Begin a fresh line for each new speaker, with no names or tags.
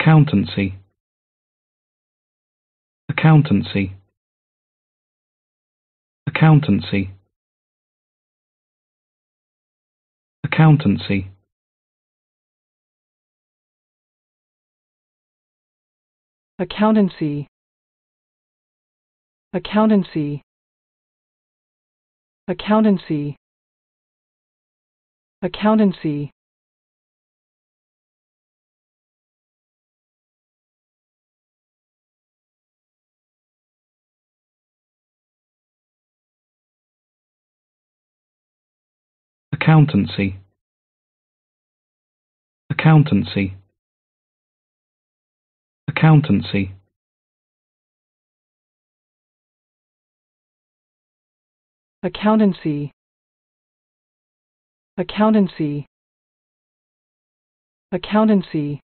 accountancy accountancy accountancy accountancy accountancy accountancy accountancy accountancy accountancy accountancy accountancy accountancy accountancy accountancy